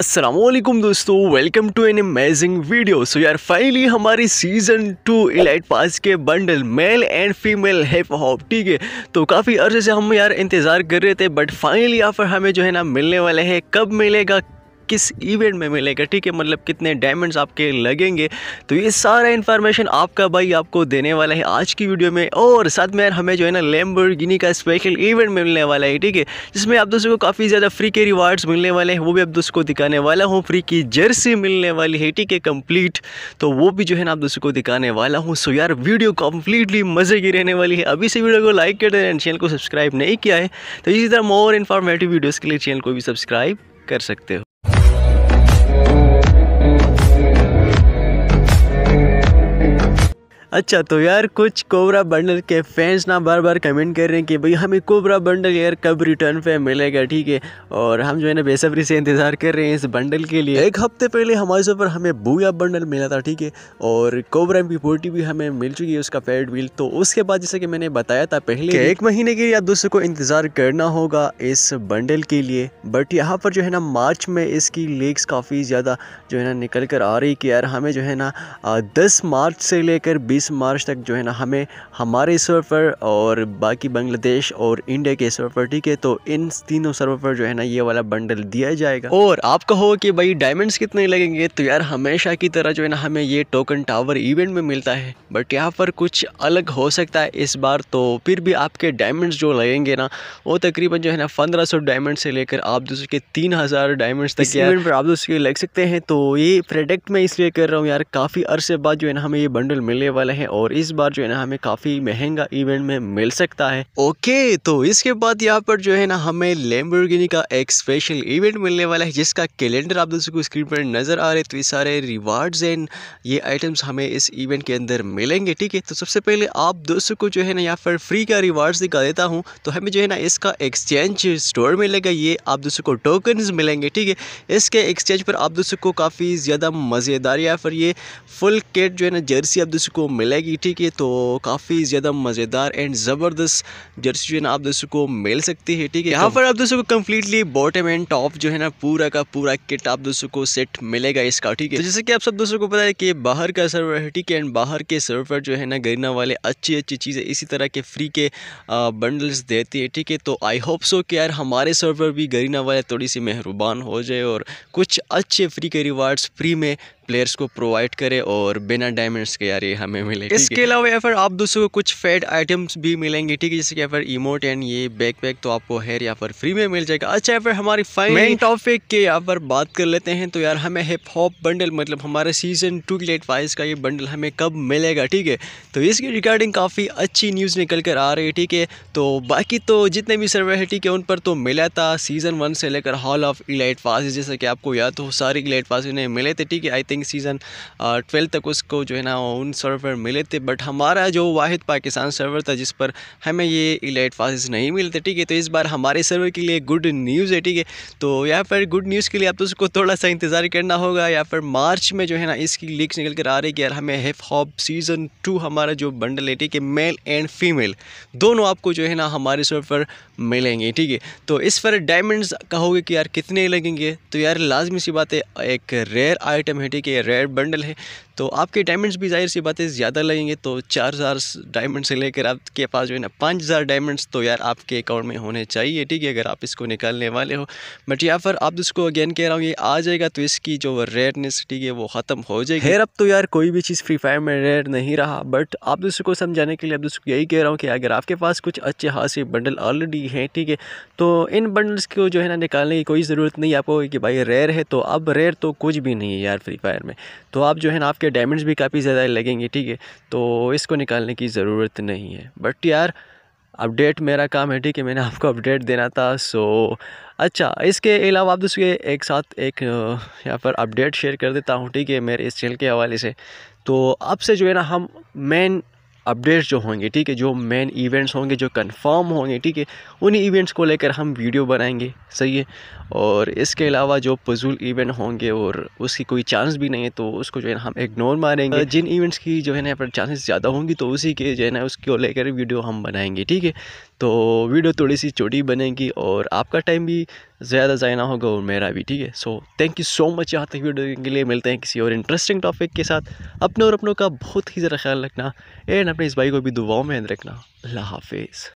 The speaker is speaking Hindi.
असलम दोस्तों welcome to an amazing video so यार फाइनली हमारी सीज़न टू इलाइट पास के bundle male and female hip hop ठीक है तो काफ़ी अर्जे से हम यार इंतज़ार कर रहे थे बट फाइनली यहाँ पर हमें जो है ना मिलने वाले हैं कब मिलेगा किस इवेंट में मिलेगा ठीक है मतलब कितने डायमंड्स आपके लगेंगे तो ये सारा इन्फॉर्मेशन आपका भाई आपको देने वाला है आज की वीडियो में और साथ में यार हमें जो है ना लेम्बर का स्पेशल इवेंट मिलने वाला है ठीक है जिसमें आप दोस्तों को काफ़ी ज़्यादा फ्री के रिवार्ड्स मिलने वाले हैं वो भी आप दोस्तों को दिखाने वाला हूँ फ्री की जर्सी मिलने वाली है ठीक है कम्प्लीट तो वो भी जो है ना आप दोस्तों को दिखाने वाला हूँ सो यार वीडियो कम्प्लीटली मज़े की रहने वाली है अभी से वीडियो को लाइक कर देना चैनल को सब्सक्राइब नहीं किया है तो इसी तरह मोर इन्फॉर्मेटिव वीडियोज़ के लिए चैनल को भी सब्सक्राइब कर सकते हो अच्छा तो यार कुछ कोबरा बंडल के फैंस ना बार बार कमेंट कर रहे हैं कि भाई हमें कोबरा बंडल यार कब रिटर्न पे मिलेगा ठीक है और हम जो है ना बेसब्री से इंतज़ार कर रहे हैं इस बंडल के लिए एक हफ्ते पहले हमारे ऊपर हमें बूया बंडल मिला था ठीक है और कोबरा की पोटी भी हमें मिल चुकी है उसका पेड बिल तो उसके बाद जैसे कि मैंने बताया था पहले एक महीने के या दूसरे को इंतज़ार करना होगा इस बंडल के लिए बट यहाँ पर जो है ना मार्च में इसकी लेग्स काफ़ी ज़्यादा जो है ना निकल कर आ रही कि यार हमें जो है ना दस मार्च से लेकर बीस 31 मार्च तक जो है ना हमें हमारे सर्वर और बाकी बांग्लादेश और इंडिया के सर्वर ठीक है तो इन तीनों सर्वर पर जो है ना ये वाला बंडल दिया जाएगा और आप कहो कि भाई डायमंड्स कितने लगेंगे तो यार हमेशा की तरह जो है ना हमें ये टोकन टावर इवेंट में मिलता है बट यहाँ पर कुछ अलग हो सकता है इस बार तो फिर भी आपके डायमंड्स जो लगेंगे ना वो तकरीबन जो है ना पंद्रह सौ डायमंड से लेकर आप दूसरे के तीन हज़ार डायमंड्स तक इवेंट पर आप दूसरे के लग सकते हैं तो ये प्रोडक्ट मैं इसलिए कर रहा हूँ यार काफ़ी अरसे बाद जो है ना हमें ये बंडल मिलने वाला है हैं और इस बार जो है ना हमें काफ़ी महंगा इवेंट में मिल सकता है ओके तो इसके बाद यहाँ पर जो है ना हमें लेम्बोर्गिनी का एक स्पेशल इवेंट मिलने वाला है जिसका कैलेंडर आप दोस्तों को स्क्रीन पर नज़र आ रहे तो ये सारे रिवार्ड्स एंड ये आइटम्स हमें इस इवेंट के अंदर मिलेंगे ठीक है तो सबसे पहले आप दोस्तों को जो है ना यहाँ पर फ्री का रिवार्ड्स दिखा देता हूँ तो हमें जो है ना इसका एक्सचेंज स्टोर मिलेगा ये आप दोस्तों को टोकन्स मिलेंगे ठीक है इसके एक्सचेंज पर आप दोस्तों को काफ़ी ज़्यादा मज़ेदार या फिर ये फुल केट जो है ना जर्सी आप दोस्तों को मिल मिलेगी ठीक है तो काफ़ी ज़्यादा मज़ेदार एंड ज़बरदस्त जर्सी जो है ना आप दोस्तों को मिल सकती है ठीक है यहाँ पर आप दोस्तों को कम्प्लीटली बॉटम एंड टॉप जो है ना पूरा का पूरा किट आप दोस्तों को सेट मिलेगा इसका ठीक है तो जैसे कि आप सब दोस्तों को पता है कि बाहर का सर्वर है ठीक है एंड बाहर के सर्वर जो है ना गरीना वाले अच्छी अच्छी चीज़ें इसी तरह के फ्री के बंडल्स देती है ठीक है तो आई होप सो कि यार हमारे सर्वर भी गरीना वाले थोड़ी सी मेहरबान हो जाए और कुछ अच्छे फ्री के रिवार्ड्स फ्री में प्लेयर्स को प्रोवाइड करे और बिना डायमंड्स के यार ये हमें मिले इसके अलावा या फिर आप दोस्तों को कुछ फेड आइटम्स भी मिलेंगे ठीक है जैसे कि या फिर इमोट एंड ये बैक पैक तो आपको हेयर या फिर फ्री में मिल जाएगा अच्छा या फिर हमारी फाइनल टॉपिक के यहाँ पर बात कर लेते हैं तो यार हमें हिप हॉप बंडल मतलब हमारे सीजन टू की लेट वाइज का ये बंडल हमें कब मिलेगा ठीक है तो इसकी रिगार्डिंग काफ़ी अच्छी न्यूज़ निकल कर आ रही है ठीक है तो बाकी तो जितने भी सर्वे है ठीक है उन पर तो मिला था सीज़न वन से लेकर हॉल ऑफ इलाइट पास जैसे कि आपको याद हो सारी इलाइट पास इन्हें मिले थे ठीक है I think think season twelfth तक उसको जो है ना उन सर्वर मिले थे बट हमारा जो वाहिद पाकिस्तान सर्वर था जिस पर हमें ये इलेट पासिस नहीं मिलते ठीक है तो इस बार हमारे सर्वर के लिए गुड न्यूज़ है ठीक है तो या फिर गुड न्यूज़ के लिए आप उसको थोड़ा सा इंतज़ार करना होगा या फिर मार्च में जो है ना इसकी लीक्स निकल कर आ रही है कि यार हमें हिप हॉप सीज़न टू हमारा जो बंडल है ठीक है मेल एंड फीमेल दोनों आपको जो है ना हमारे सर्वर पर मिलेंगे ठीक है तो इस पर डायमंड्स कहोगे कि यार कितने लगेंगे तो यार लाजमी सी बात है एक रेयर आइटम है ठीक है कि ये रेयर बंडल है तो आपके डायमंड्स भी जाहिर सी बातें ज़्यादा लगेंगे तो चार हज़ार डायमंड से लेकर आपके पास जो है ना पाँच हज़ार डायमंड्स तो यार आपके अकाउंट में होने चाहिए ठीक है अगर आप इसको निकालने वाले हो बट या फिर आप इसको अगेन कह रहा हूँ ये आ जाएगा तो इसकी जो रेयरनेस ठीक है वो ख़त्म हो जाएगी खैर अब तो यार कोई भी चीज़ फ्री फायर में रेयर नहीं रहा बट आप दूसरे को समझाने के लिए अब इसको यही कह रहा हूँ कि अगर आपके पास कुछ अच्छे खासे बंडल ऑलरेडी हैं ठीक है तो इन बंडल्स को जो है ना निकालने की कोई ज़रूरत नहीं आपको कि भाई रेयर है तो अब रेयर तो कुछ भी नहीं है यार फ्री फायर में तो आप जो है ना आपके इसके डैमेज भी काफ़ी ज़्यादा लगेंगे ठीक है तो इसको निकालने की ज़रूरत नहीं है बट यार अपडेट मेरा काम है ठीक है मैंने आपको अपडेट देना था सो अच्छा इसके अलावा आप दूसरे एक साथ एक यहाँ पर अपडेट शेयर कर देता हूँ ठीक है मेरे इस चैनल के हवाले से तो अब से जो है ना हम मेन अपडेट्स जो होंगे ठीक है जो मेन इवेंट्स होंगे जो कंफर्म होंगे ठीक है उन्हीं इवेंट्स को लेकर हम वीडियो बनाएंगे सही है और इसके अलावा जो फजूल इवेंट होंगे और उसकी कोई चांस भी नहीं है तो उसको जो है ना हम इग्नोर मारेंगे जिन इवेंट्स की जो है ना पर चांसेस ज़्यादा होंगी तो उसी के जो है ना उसको लेकर वीडियो हम बनाएंगे ठीक है तो वीडियो थोड़ी सी छोटी बनेगी और आपका टाइम भी ज़्यादा ज़ायना होगा और मेरा भी ठीक है so thank you so much यहाँ तक वीडियो के लिए मिलते हैं किसी और इंटरेस्टिंग टॉपिक के साथ अपने और अपनों का बहुत ही ज़रा ख्याल रखना एंड अपने इस भाई को भी दुआओं में रखना अल्लाह हाफिज़